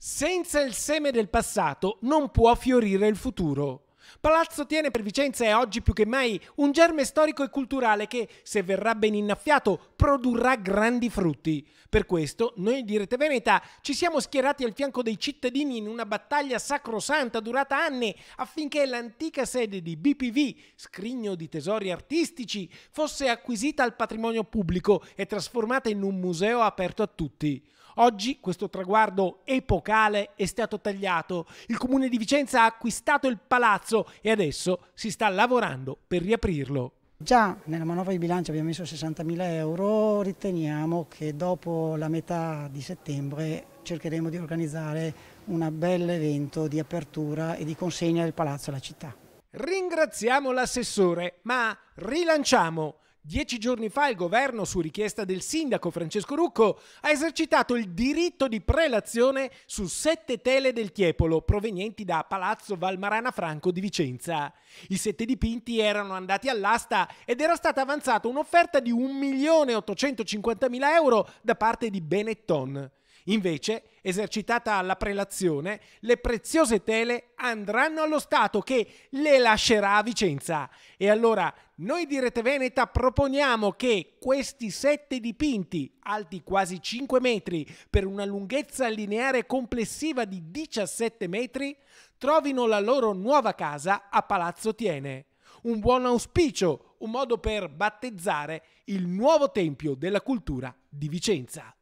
Senza il seme del passato non può fiorire il futuro. Palazzo Tiene per Vicenza è oggi più che mai un germe storico e culturale che, se verrà ben innaffiato, produrrà grandi frutti. Per questo, noi di Rete Veneta ci siamo schierati al fianco dei cittadini in una battaglia sacrosanta durata anni affinché l'antica sede di BPV, scrigno di tesori artistici, fosse acquisita al patrimonio pubblico e trasformata in un museo aperto a tutti. Oggi questo traguardo epocale è stato tagliato. Il comune di Vicenza ha acquistato il palazzo marzo e adesso si sta lavorando per riaprirlo. Già nella manovra di bilancio abbiamo messo 60.000 euro, riteniamo che dopo la metà di settembre cercheremo di organizzare un bel evento di apertura e di consegna del palazzo alla città. Ringraziamo l'assessore, ma rilanciamo. Dieci giorni fa il governo, su richiesta del sindaco Francesco Rucco, ha esercitato il diritto di prelazione su sette tele del Tiepolo provenienti da Palazzo Valmarana Franco di Vicenza. I sette dipinti erano andati all'asta ed era stata avanzata un'offerta di 1.850.000 euro da parte di Benetton. Invece esercitata alla prelazione, le preziose tele andranno allo Stato che le lascerà a Vicenza. E allora noi di Rete Veneta proponiamo che questi sette dipinti, alti quasi 5 metri, per una lunghezza lineare complessiva di 17 metri, trovino la loro nuova casa a Palazzo Tiene. Un buon auspicio, un modo per battezzare il nuovo Tempio della Cultura di Vicenza.